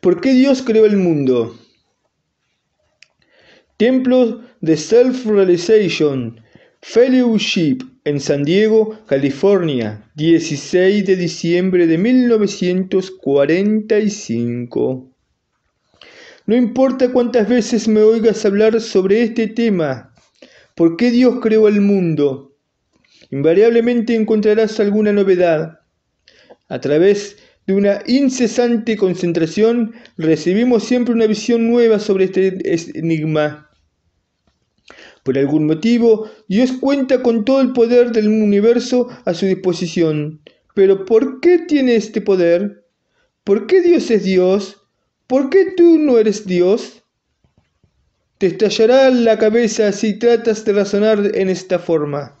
¿Por qué Dios creó el mundo? Templo de Self-Realization Fellowship en San Diego, California, 16 de diciembre de 1945. No importa cuántas veces me oigas hablar sobre este tema, ¿por qué Dios creó el mundo? Invariablemente encontrarás alguna novedad. A través de de una incesante concentración, recibimos siempre una visión nueva sobre este enigma. Por algún motivo, Dios cuenta con todo el poder del universo a su disposición. Pero ¿por qué tiene este poder? ¿Por qué Dios es Dios? ¿Por qué tú no eres Dios? Te estallará la cabeza si tratas de razonar en esta forma.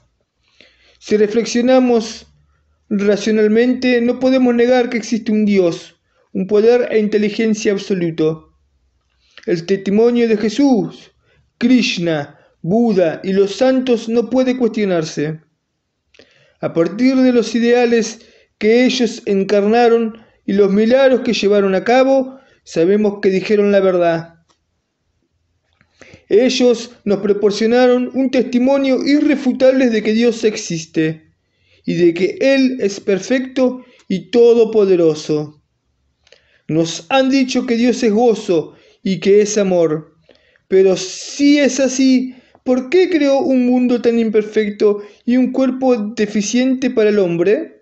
Si reflexionamos Racionalmente no podemos negar que existe un Dios, un poder e inteligencia absoluto. El testimonio de Jesús, Krishna, Buda y los santos no puede cuestionarse. A partir de los ideales que ellos encarnaron y los milagros que llevaron a cabo, sabemos que dijeron la verdad. Ellos nos proporcionaron un testimonio irrefutable de que Dios existe y de que Él es perfecto y todopoderoso. Nos han dicho que Dios es gozo y que es amor, pero si es así, ¿por qué creó un mundo tan imperfecto y un cuerpo deficiente para el hombre?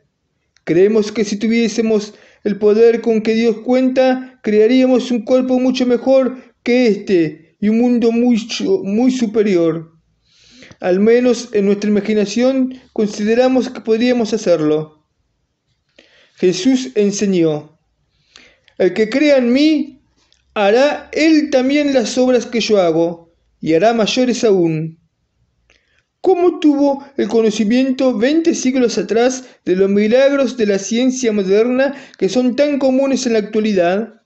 Creemos que si tuviésemos el poder con que Dios cuenta, crearíamos un cuerpo mucho mejor que este y un mundo muy, muy superior. Al menos en nuestra imaginación consideramos que podríamos hacerlo. Jesús enseñó, el que crea en mí, hará él también las obras que yo hago, y hará mayores aún. ¿Cómo tuvo el conocimiento 20 siglos atrás de los milagros de la ciencia moderna que son tan comunes en la actualidad?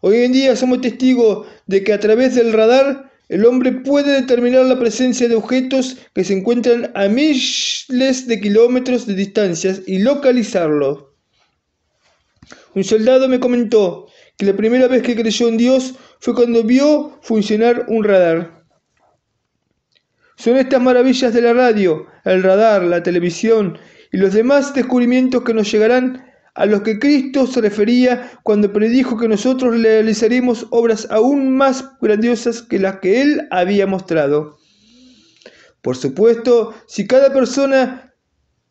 Hoy en día somos testigos de que a través del radar el hombre puede determinar la presencia de objetos que se encuentran a miles de kilómetros de distancias y localizarlos. Un soldado me comentó que la primera vez que creyó en Dios fue cuando vio funcionar un radar. Son estas maravillas de la radio, el radar, la televisión y los demás descubrimientos que nos llegarán a los que Cristo se refería cuando predijo que nosotros realizaremos obras aún más grandiosas que las que Él había mostrado. Por supuesto, si cada persona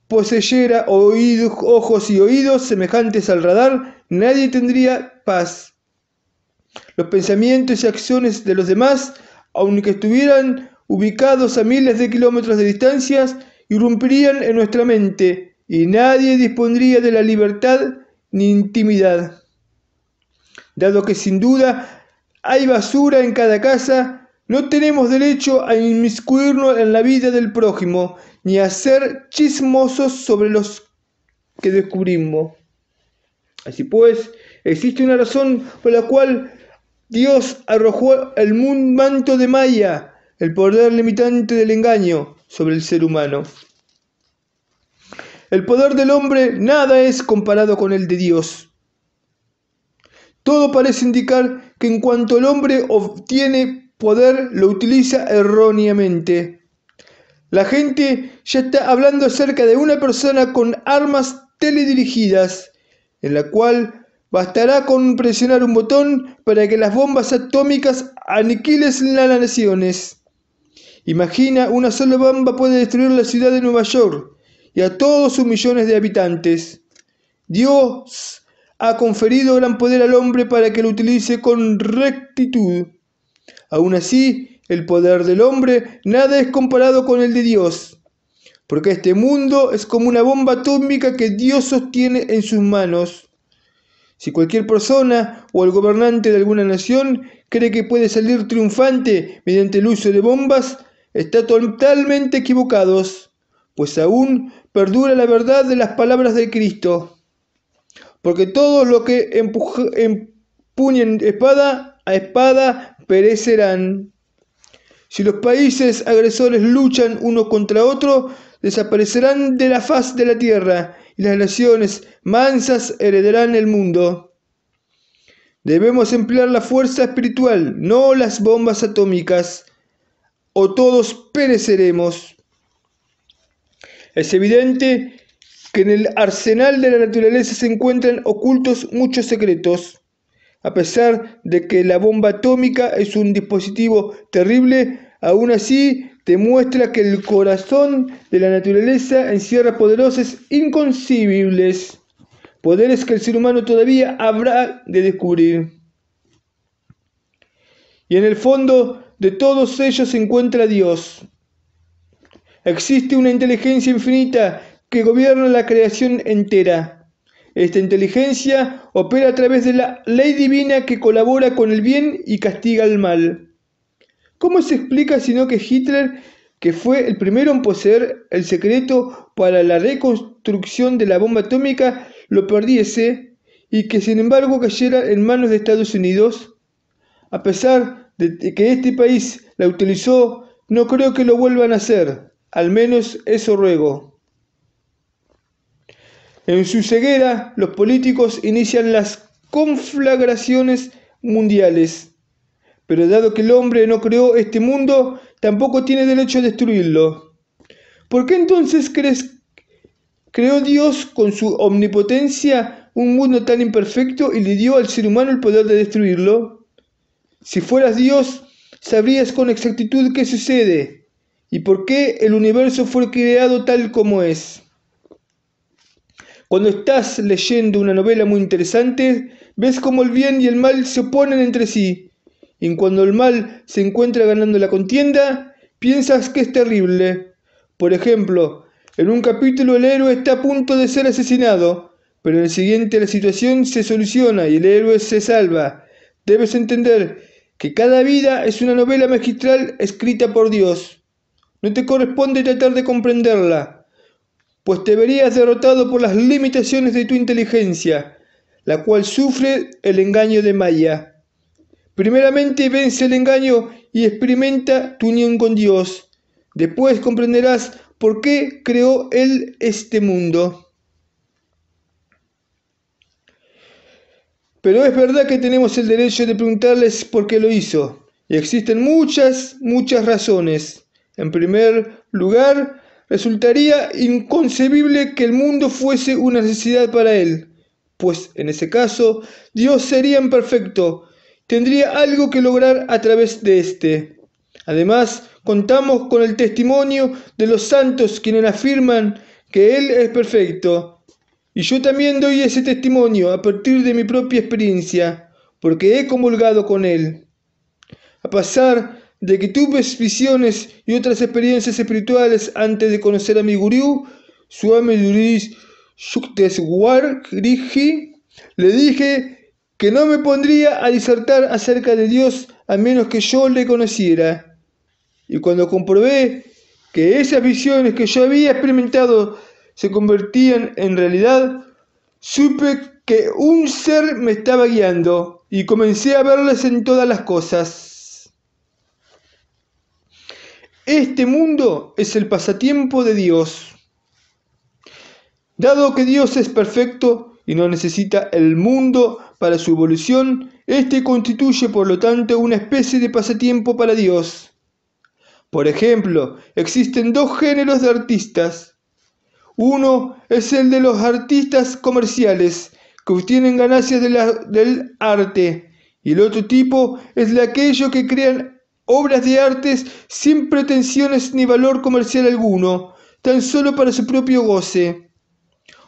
poseyera oídos, ojos y oídos semejantes al radar, nadie tendría paz. Los pensamientos y acciones de los demás, aunque estuvieran ubicados a miles de kilómetros de distancia, irrumpirían en nuestra mente, y nadie dispondría de la libertad ni intimidad. Dado que sin duda hay basura en cada casa, no tenemos derecho a inmiscuirnos en la vida del prójimo, ni a ser chismosos sobre los que descubrimos. Así pues, existe una razón por la cual Dios arrojó el manto de Maya, el poder limitante del engaño, sobre el ser humano. El poder del hombre nada es comparado con el de Dios. Todo parece indicar que en cuanto el hombre obtiene poder, lo utiliza erróneamente. La gente ya está hablando acerca de una persona con armas teledirigidas, en la cual bastará con presionar un botón para que las bombas atómicas aniquilen las naciones. Imagina, una sola bomba puede destruir la ciudad de Nueva York y a todos sus millones de habitantes. Dios ha conferido gran poder al hombre para que lo utilice con rectitud. Aún así, el poder del hombre nada es comparado con el de Dios, porque este mundo es como una bomba atómica que Dios sostiene en sus manos. Si cualquier persona o el gobernante de alguna nación cree que puede salir triunfante mediante el uso de bombas, está totalmente equivocado pues aún perdura la verdad de las palabras de Cristo. Porque todos los que empuñen espada a espada perecerán. Si los países agresores luchan uno contra otro, desaparecerán de la faz de la tierra y las naciones mansas heredarán el mundo. Debemos emplear la fuerza espiritual, no las bombas atómicas, o todos pereceremos. Es evidente que en el arsenal de la naturaleza se encuentran ocultos muchos secretos. A pesar de que la bomba atómica es un dispositivo terrible, aún así demuestra que el corazón de la naturaleza encierra poderosos inconcebibles, poderes que el ser humano todavía habrá de descubrir. Y en el fondo de todos ellos se encuentra Dios, Existe una inteligencia infinita que gobierna la creación entera. Esta inteligencia opera a través de la ley divina que colabora con el bien y castiga el mal. ¿Cómo se explica sino que Hitler, que fue el primero en poseer el secreto para la reconstrucción de la bomba atómica, lo perdiese y que sin embargo cayera en manos de Estados Unidos? A pesar de que este país la utilizó, no creo que lo vuelvan a hacer al menos eso ruego. En su ceguera, los políticos inician las conflagraciones mundiales. Pero dado que el hombre no creó este mundo, tampoco tiene derecho a destruirlo. ¿Por qué entonces crees, creó Dios con su omnipotencia un mundo tan imperfecto y le dio al ser humano el poder de destruirlo? Si fueras Dios, sabrías con exactitud qué sucede y por qué el universo fue creado tal como es. Cuando estás leyendo una novela muy interesante, ves cómo el bien y el mal se oponen entre sí, y cuando el mal se encuentra ganando la contienda, piensas que es terrible. Por ejemplo, en un capítulo el héroe está a punto de ser asesinado, pero en el siguiente la situación se soluciona y el héroe se salva. Debes entender que cada vida es una novela magistral escrita por Dios. No te corresponde tratar de comprenderla, pues te verías derrotado por las limitaciones de tu inteligencia, la cual sufre el engaño de Maya. Primeramente vence el engaño y experimenta tu unión con Dios. Después comprenderás por qué creó Él este mundo. Pero es verdad que tenemos el derecho de preguntarles por qué lo hizo. Y existen muchas, muchas razones. En primer lugar, resultaría inconcebible que el mundo fuese una necesidad para él, pues en ese caso Dios sería imperfecto, tendría algo que lograr a través de éste. Además, contamos con el testimonio de los santos quienes afirman que Él es perfecto. Y yo también doy ese testimonio a partir de mi propia experiencia, porque he comulgado con Él. A pasar de que tuve visiones y otras experiencias espirituales antes de conocer a mi gurú, Swami Duris Yukteswar le dije que no me pondría a disertar acerca de Dios a menos que yo le conociera. Y cuando comprobé que esas visiones que yo había experimentado se convertían en realidad, supe que un ser me estaba guiando y comencé a verlas en todas las cosas. Este mundo es el pasatiempo de Dios. Dado que Dios es perfecto y no necesita el mundo para su evolución, este constituye por lo tanto una especie de pasatiempo para Dios. Por ejemplo, existen dos géneros de artistas. Uno es el de los artistas comerciales, que obtienen ganancias del arte, y el otro tipo es de aquellos que crean obras de artes sin pretensiones ni valor comercial alguno, tan solo para su propio goce.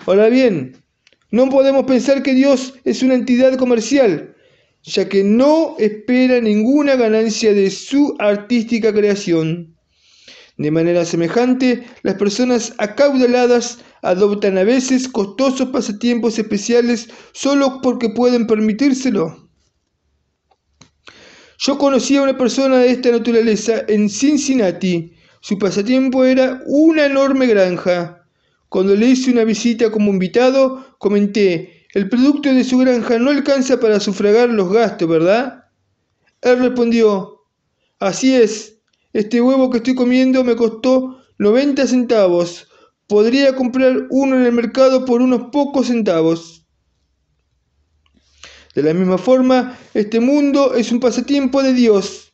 Ahora bien, no podemos pensar que Dios es una entidad comercial, ya que no espera ninguna ganancia de su artística creación. De manera semejante, las personas acaudaladas adoptan a veces costosos pasatiempos especiales solo porque pueden permitírselo. Yo conocí a una persona de esta naturaleza en Cincinnati. Su pasatiempo era una enorme granja. Cuando le hice una visita como invitado, comenté, el producto de su granja no alcanza para sufragar los gastos, ¿verdad? Él respondió, así es, este huevo que estoy comiendo me costó 90 centavos. Podría comprar uno en el mercado por unos pocos centavos. De la misma forma, este mundo es un pasatiempo de Dios,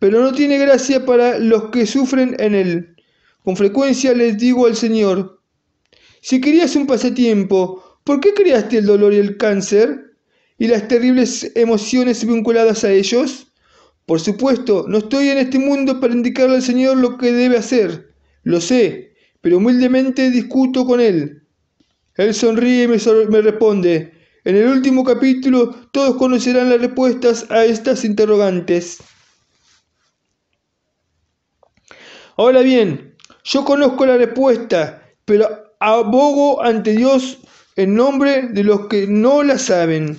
pero no tiene gracia para los que sufren en él. Con frecuencia les digo al Señor, si querías un pasatiempo, ¿por qué creaste el dolor y el cáncer y las terribles emociones vinculadas a ellos? Por supuesto, no estoy en este mundo para indicarle al Señor lo que debe hacer, lo sé, pero humildemente discuto con Él. Él sonríe y me, me responde, en el último capítulo todos conocerán las respuestas a estas interrogantes. Ahora bien, yo conozco la respuesta, pero abogo ante Dios en nombre de los que no la saben.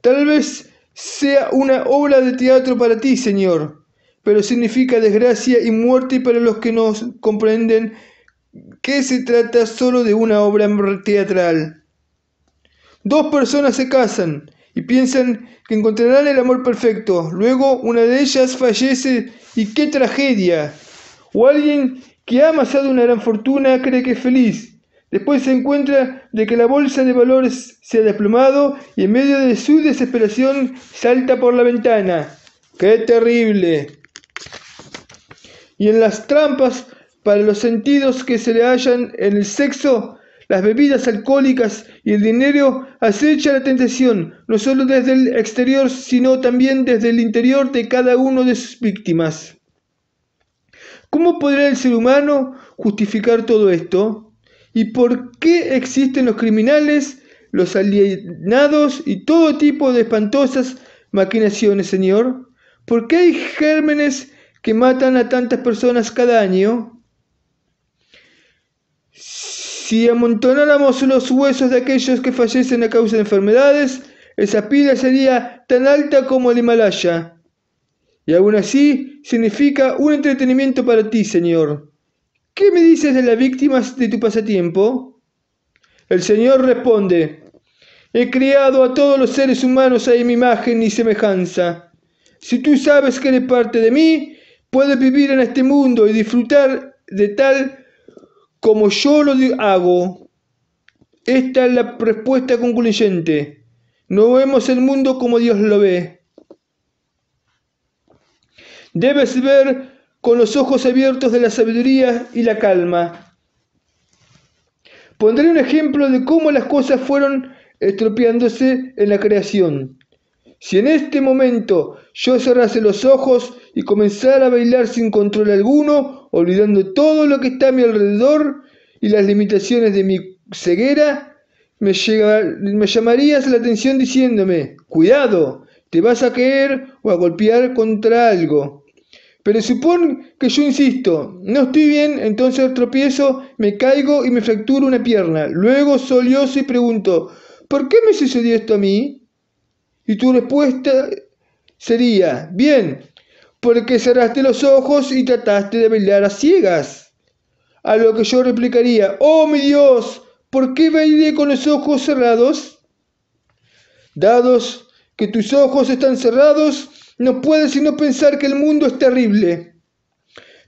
Tal vez sea una obra de teatro para ti, Señor, pero significa desgracia y muerte para los que no comprenden que se trata solo de una obra teatral. Dos personas se casan y piensan que encontrarán el amor perfecto. Luego una de ellas fallece y qué tragedia. O alguien que ha amasado una gran fortuna cree que es feliz. Después se encuentra de que la bolsa de valores se ha desplomado y en medio de su desesperación salta por la ventana. ¡Qué terrible! Y en las trampas para los sentidos que se le hallan en el sexo las bebidas alcohólicas y el dinero acechan la tentación, no solo desde el exterior, sino también desde el interior de cada uno de sus víctimas. ¿Cómo podrá el ser humano justificar todo esto? ¿Y por qué existen los criminales, los alienados y todo tipo de espantosas maquinaciones, Señor? ¿Por qué hay gérmenes que matan a tantas personas cada año? Si amontonáramos los huesos de aquellos que fallecen a causa de enfermedades, esa pila sería tan alta como el Himalaya. Y aún así, significa un entretenimiento para ti, Señor. ¿Qué me dices de las víctimas de tu pasatiempo? El Señor responde, He criado a todos los seres humanos a mi imagen y semejanza. Si tú sabes que eres parte de mí, puedes vivir en este mundo y disfrutar de tal como yo lo hago, esta es la respuesta concluyente. No vemos el mundo como Dios lo ve. Debes ver con los ojos abiertos de la sabiduría y la calma. Pondré un ejemplo de cómo las cosas fueron estropeándose en la creación. Si en este momento yo cerrase los ojos y comenzara a bailar sin control alguno, olvidando todo lo que está a mi alrededor y las limitaciones de mi ceguera, me, me llamarías la atención diciéndome, cuidado, te vas a caer o a golpear contra algo. Pero supón que yo insisto, no estoy bien, entonces tropiezo, me caigo y me fracturo una pierna. Luego solioso y pregunto, ¿por qué me sucedió esto a mí? Y tu respuesta sería, bien, porque cerraste los ojos y trataste de bailar a ciegas. A lo que yo replicaría, oh mi Dios, ¿por qué bailé con los ojos cerrados? Dados que tus ojos están cerrados, no puedes sino pensar que el mundo es terrible.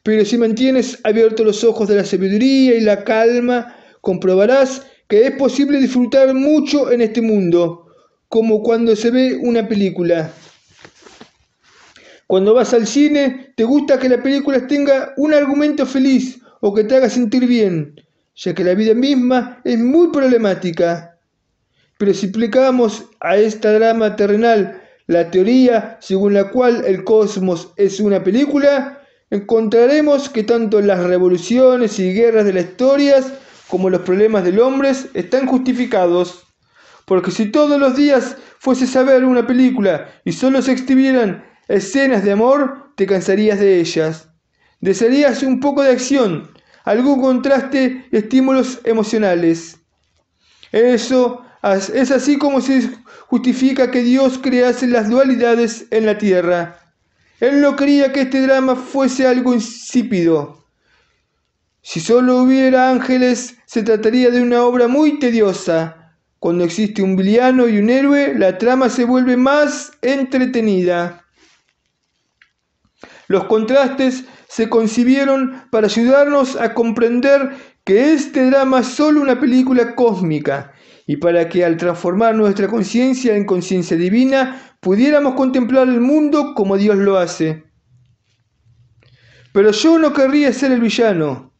Pero si mantienes abiertos los ojos de la sabiduría y la calma, comprobarás que es posible disfrutar mucho en este mundo como cuando se ve una película. Cuando vas al cine, te gusta que la película tenga un argumento feliz o que te haga sentir bien, ya que la vida misma es muy problemática. Pero si aplicamos a esta drama terrenal la teoría según la cual el cosmos es una película, encontraremos que tanto las revoluciones y guerras de las historias como los problemas del hombre están justificados porque si todos los días fueses a ver una película y solo se exhibieran escenas de amor, te cansarías de ellas. Desearías un poco de acción, algún contraste y estímulos emocionales. Eso es así como se justifica que Dios crease las dualidades en la tierra. Él no quería que este drama fuese algo insípido. Si solo hubiera ángeles, se trataría de una obra muy tediosa. Cuando existe un villano y un héroe, la trama se vuelve más entretenida. Los contrastes se concibieron para ayudarnos a comprender que este drama es solo una película cósmica y para que al transformar nuestra conciencia en conciencia divina pudiéramos contemplar el mundo como Dios lo hace. Pero yo no querría ser el villano,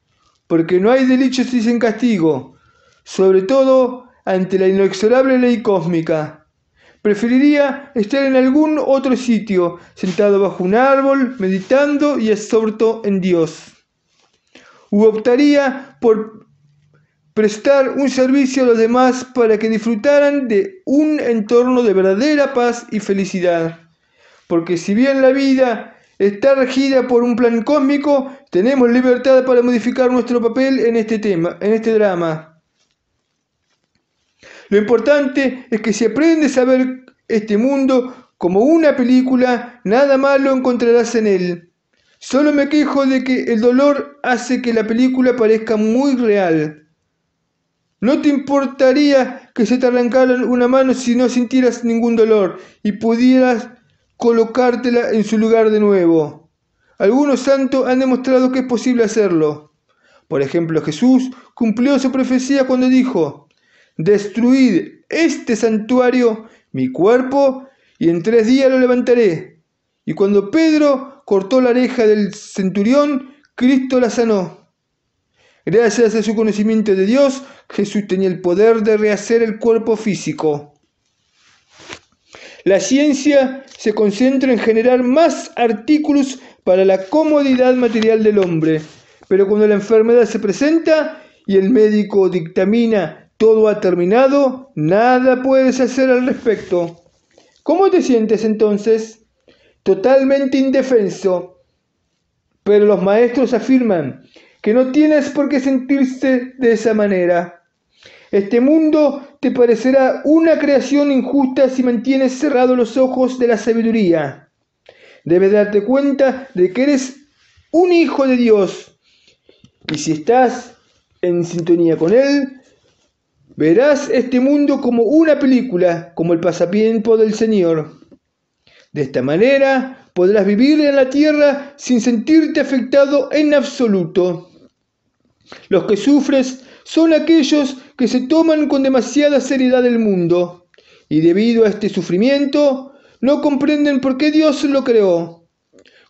porque no hay delitos sin castigo, sobre todo ante la inexorable ley cósmica. Preferiría estar en algún otro sitio, sentado bajo un árbol, meditando y absorto en Dios. U optaría por prestar un servicio a los demás para que disfrutaran de un entorno de verdadera paz y felicidad. Porque si bien la vida está regida por un plan cósmico, tenemos libertad para modificar nuestro papel en este tema, en este drama. Lo importante es que si aprendes a ver este mundo como una película, nada malo encontrarás en él. Solo me quejo de que el dolor hace que la película parezca muy real. No te importaría que se te arrancara una mano si no sintieras ningún dolor y pudieras colocártela en su lugar de nuevo. Algunos santos han demostrado que es posible hacerlo. Por ejemplo, Jesús cumplió su profecía cuando dijo, destruid este santuario, mi cuerpo, y en tres días lo levantaré. Y cuando Pedro cortó la oreja del centurión, Cristo la sanó. Gracias a su conocimiento de Dios, Jesús tenía el poder de rehacer el cuerpo físico. La ciencia se concentra en generar más artículos para la comodidad material del hombre, pero cuando la enfermedad se presenta y el médico dictamina todo ha terminado, nada puedes hacer al respecto. ¿Cómo te sientes entonces? Totalmente indefenso. Pero los maestros afirman que no tienes por qué sentirse de esa manera. Este mundo te parecerá una creación injusta si mantienes cerrados los ojos de la sabiduría. Debes darte cuenta de que eres un hijo de Dios. Y si estás en sintonía con Él, Verás este mundo como una película, como el pasapiempo del Señor. De esta manera podrás vivir en la tierra sin sentirte afectado en absoluto. Los que sufres son aquellos que se toman con demasiada seriedad el mundo, y debido a este sufrimiento no comprenden por qué Dios lo creó.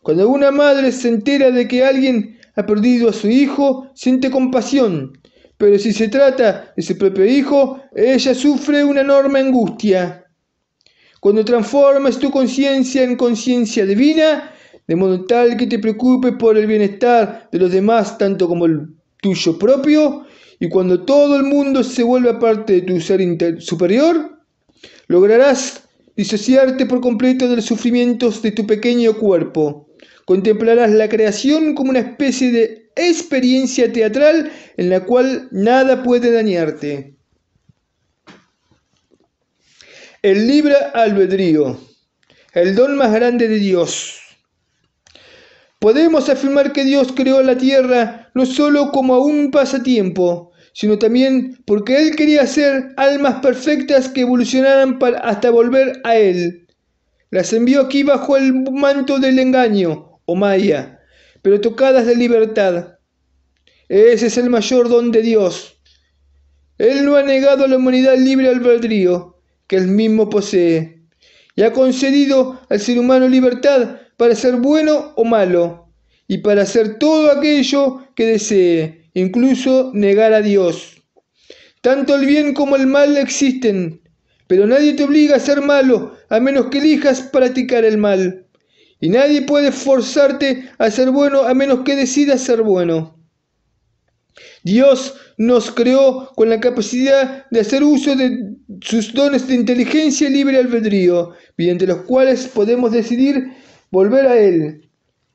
Cuando una madre se entera de que alguien ha perdido a su hijo, siente compasión, pero si se trata de su propio hijo, ella sufre una enorme angustia. Cuando transformas tu conciencia en conciencia divina, de modo tal que te preocupes por el bienestar de los demás tanto como el tuyo propio, y cuando todo el mundo se vuelve parte de tu ser superior, lograrás disociarte por completo de los sufrimientos de tu pequeño cuerpo. Contemplarás la creación como una especie de experiencia teatral en la cual nada puede dañarte. El libre albedrío, el don más grande de Dios. Podemos afirmar que Dios creó la tierra no solo como un pasatiempo, sino también porque Él quería hacer almas perfectas que evolucionaran hasta volver a Él. Las envió aquí bajo el manto del engaño, o Maya pero tocadas de libertad. Ese es el mayor don de Dios. Él no ha negado a la humanidad libre albedrío que él mismo posee, y ha concedido al ser humano libertad para ser bueno o malo, y para hacer todo aquello que desee, incluso negar a Dios. Tanto el bien como el mal existen, pero nadie te obliga a ser malo a menos que elijas practicar el mal. Y nadie puede forzarte a ser bueno a menos que decidas ser bueno. Dios nos creó con la capacidad de hacer uso de sus dones de inteligencia y libre albedrío, mediante los cuales podemos decidir volver a Él.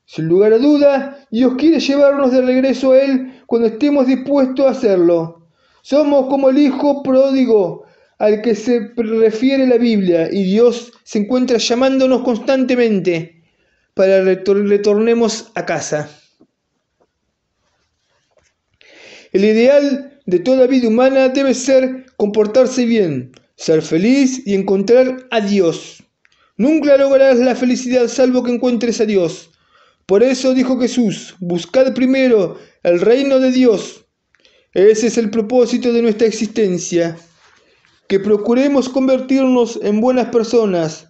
Sin lugar a duda, Dios quiere llevarnos de regreso a Él cuando estemos dispuestos a hacerlo. Somos como el Hijo pródigo al que se refiere la Biblia y Dios se encuentra llamándonos constantemente para que retornemos a casa. El ideal de toda vida humana debe ser comportarse bien, ser feliz y encontrar a Dios. Nunca lograrás la felicidad salvo que encuentres a Dios. Por eso dijo Jesús, buscad primero el reino de Dios. Ese es el propósito de nuestra existencia, que procuremos convertirnos en buenas personas,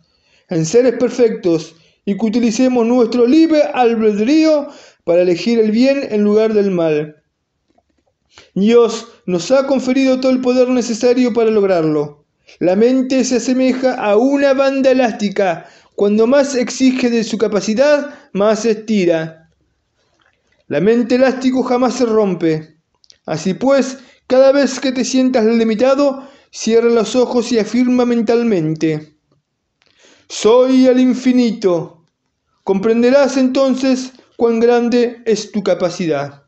en seres perfectos, y que utilicemos nuestro libre albedrío para elegir el bien en lugar del mal. Dios nos ha conferido todo el poder necesario para lograrlo. La mente se asemeja a una banda elástica. Cuando más exige de su capacidad, más se estira. La mente elástico jamás se rompe. Así pues, cada vez que te sientas limitado, cierra los ojos y afirma mentalmente. Soy el infinito. Comprenderás entonces cuán grande es tu capacidad.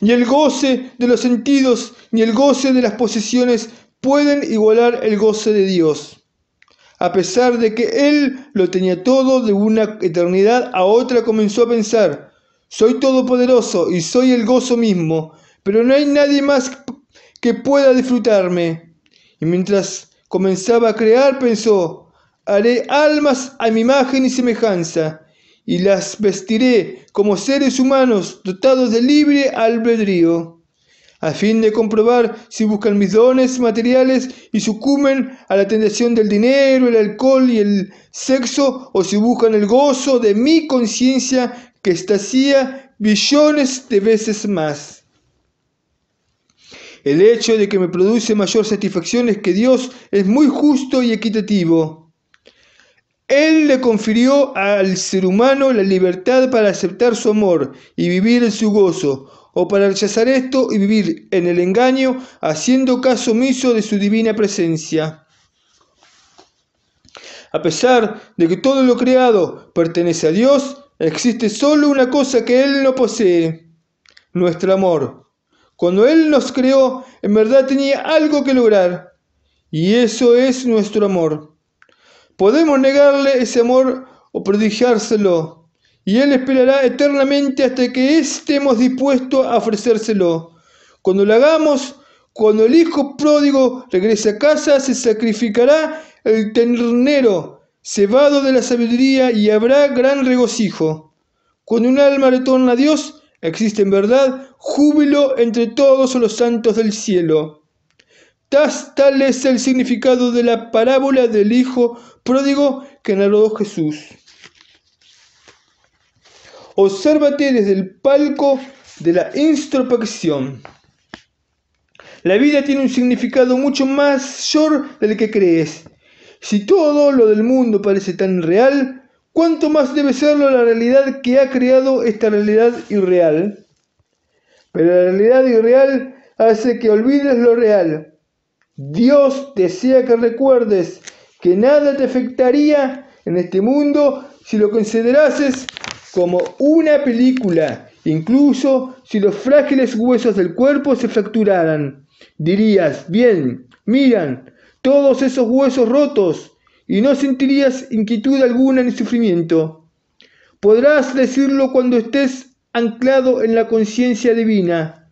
Ni el goce de los sentidos, ni el goce de las posesiones pueden igualar el goce de Dios, a pesar de que Él lo tenía todo de una eternidad a otra comenzó a pensar, soy todopoderoso y soy el gozo mismo, pero no hay nadie más que pueda disfrutarme. Y mientras comenzaba a crear, pensó, haré almas a mi imagen y semejanza, y las vestiré como seres humanos dotados de libre albedrío, a fin de comprobar si buscan mis dones materiales y sucumben a la tentación del dinero, el alcohol y el sexo, o si buscan el gozo de mi conciencia que estacía billones de veces más. El hecho de que me produce mayor satisfacción es que Dios es muy justo y equitativo. Él le confirió al ser humano la libertad para aceptar su amor y vivir en su gozo, o para rechazar esto y vivir en el engaño, haciendo caso omiso de su divina presencia. A pesar de que todo lo creado pertenece a Dios, existe solo una cosa que Él no posee, nuestro amor. Cuando Él nos creó, en verdad tenía algo que lograr. Y eso es nuestro amor. Podemos negarle ese amor o prodigárselo. Y Él esperará eternamente hasta que estemos dispuestos a ofrecérselo. Cuando lo hagamos, cuando el hijo pródigo regrese a casa, se sacrificará el ternero, cebado de la sabiduría, y habrá gran regocijo. Cuando un alma retorna a Dios, Existe en verdad júbilo entre todos los santos del cielo. Tal es el significado de la parábola del Hijo pródigo que narró Jesús. Obsérvate desde el palco de la introspección. La vida tiene un significado mucho mayor del que crees. Si todo lo del mundo parece tan real, ¿Cuánto más debe serlo la realidad que ha creado esta realidad irreal? Pero la realidad irreal hace que olvides lo real. Dios desea que recuerdes que nada te afectaría en este mundo si lo considerases como una película, incluso si los frágiles huesos del cuerpo se fracturaran. Dirías, bien, miran, todos esos huesos rotos, y no sentirías inquietud alguna ni sufrimiento. Podrás decirlo cuando estés anclado en la conciencia divina.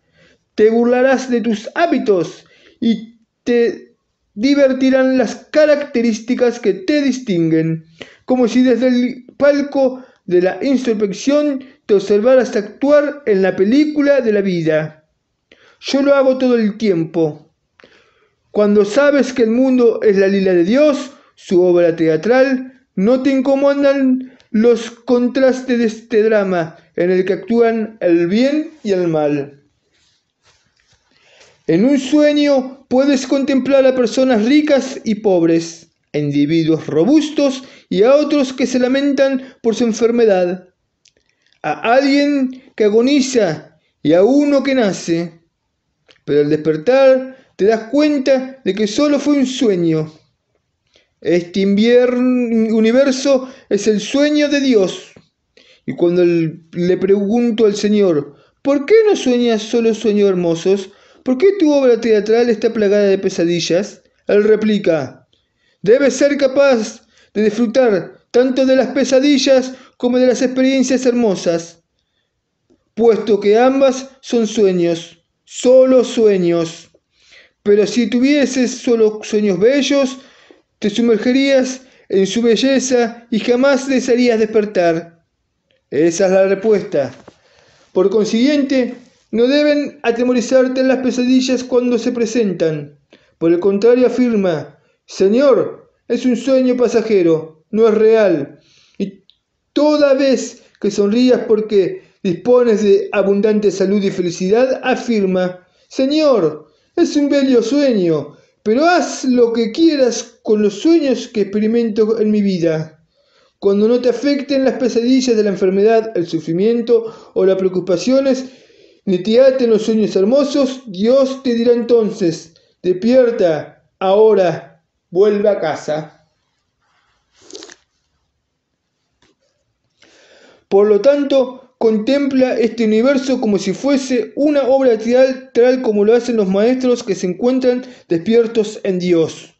Te burlarás de tus hábitos y te divertirán las características que te distinguen, como si desde el palco de la insurrección te observaras actuar en la película de la vida. Yo lo hago todo el tiempo. Cuando sabes que el mundo es la lila de Dios, su obra teatral, no te incomodan los contrastes de este drama en el que actúan el bien y el mal. En un sueño puedes contemplar a personas ricas y pobres, a individuos robustos y a otros que se lamentan por su enfermedad, a alguien que agoniza y a uno que nace. Pero al despertar te das cuenta de que solo fue un sueño este invierno, universo es el sueño de Dios. Y cuando le pregunto al Señor, ¿por qué no sueñas solo sueños hermosos? ¿Por qué tu obra teatral está plagada de pesadillas? Él replica, debes ser capaz de disfrutar tanto de las pesadillas como de las experiencias hermosas, puesto que ambas son sueños, solo sueños. Pero si tuvieses solo sueños bellos, te sumergerías en su belleza y jamás desearías despertar. Esa es la respuesta. Por consiguiente, no deben atemorizarte las pesadillas cuando se presentan. Por el contrario, afirma, Señor, es un sueño pasajero, no es real. Y toda vez que sonrías porque dispones de abundante salud y felicidad, afirma, Señor, es un bello sueño, pero haz lo que quieras con los sueños que experimento en mi vida. Cuando no te afecten las pesadillas de la enfermedad, el sufrimiento o las preocupaciones, ni te aten los sueños hermosos, Dios te dirá entonces, despierta, ahora, vuelve a casa. Por lo tanto, contempla este universo como si fuese una obra teatral como lo hacen los maestros que se encuentran despiertos en Dios.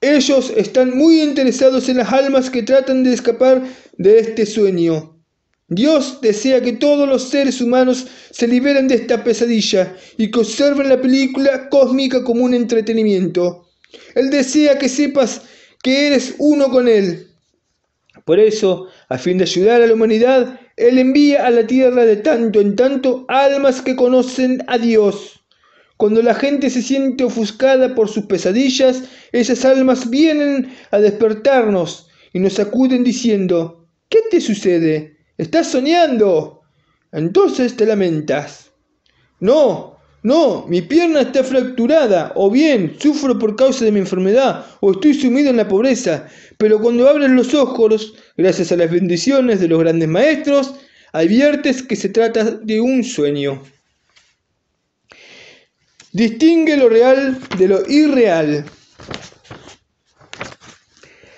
Ellos están muy interesados en las almas que tratan de escapar de este sueño. Dios desea que todos los seres humanos se liberen de esta pesadilla y que observen la película cósmica como un entretenimiento. Él desea que sepas que eres uno con Él. Por eso, a fin de ayudar a la humanidad, Él envía a la tierra de tanto en tanto almas que conocen a Dios. Cuando la gente se siente ofuscada por sus pesadillas, esas almas vienen a despertarnos y nos acuden diciendo, ¿qué te sucede? ¿Estás soñando? Entonces te lamentas. No, no, mi pierna está fracturada, o bien sufro por causa de mi enfermedad, o estoy sumido en la pobreza, pero cuando abres los ojos, gracias a las bendiciones de los grandes maestros, adviertes que se trata de un sueño. Distingue lo real de lo irreal.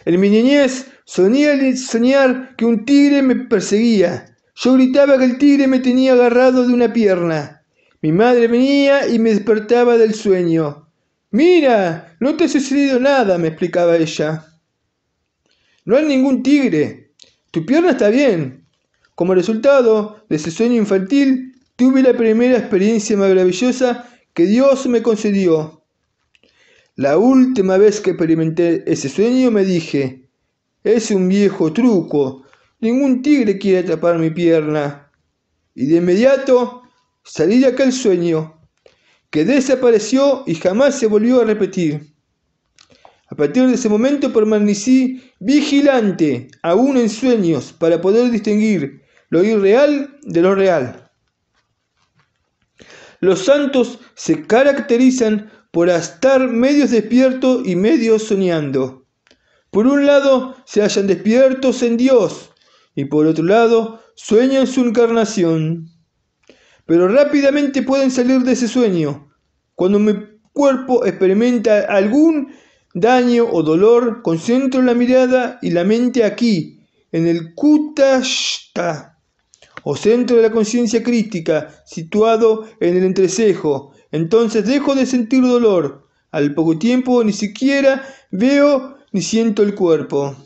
En mi niñez soñé el soñar que un tigre me perseguía. Yo gritaba que el tigre me tenía agarrado de una pierna. Mi madre venía y me despertaba del sueño. Mira, no te ha sucedido nada, me explicaba ella. No hay ningún tigre. Tu pierna está bien. Como resultado de ese sueño infantil, tuve la primera experiencia maravillosa que Dios me concedió. La última vez que experimenté ese sueño me dije, es un viejo truco, ningún tigre quiere atrapar mi pierna. Y de inmediato salí de aquel sueño, que desapareció y jamás se volvió a repetir. A partir de ese momento permanecí vigilante, aún en sueños, para poder distinguir lo irreal de lo real. Los santos se caracterizan por estar medio despiertos y medio soñando. Por un lado, se hallan despiertos en Dios y por otro lado, sueñan su encarnación. Pero rápidamente pueden salir de ese sueño. Cuando mi cuerpo experimenta algún daño o dolor, concentro la mirada y la mente aquí, en el kutashta, o centro de la conciencia crítica, situado en el entrecejo. Entonces dejo de sentir dolor. Al poco tiempo ni siquiera veo ni siento el cuerpo.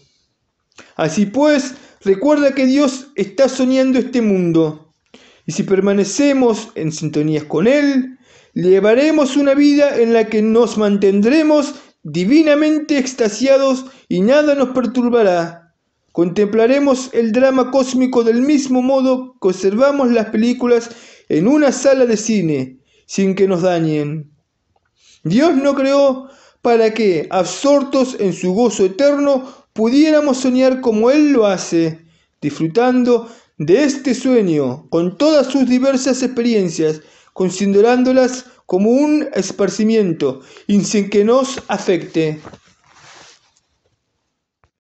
Así pues, recuerda que Dios está soñando este mundo. Y si permanecemos en sintonías con Él, llevaremos una vida en la que nos mantendremos divinamente extasiados y nada nos perturbará. Contemplaremos el drama cósmico del mismo modo que observamos las películas en una sala de cine, sin que nos dañen. Dios no creó para que, absortos en su gozo eterno, pudiéramos soñar como Él lo hace, disfrutando de este sueño con todas sus diversas experiencias, considerándolas como un esparcimiento y sin que nos afecte.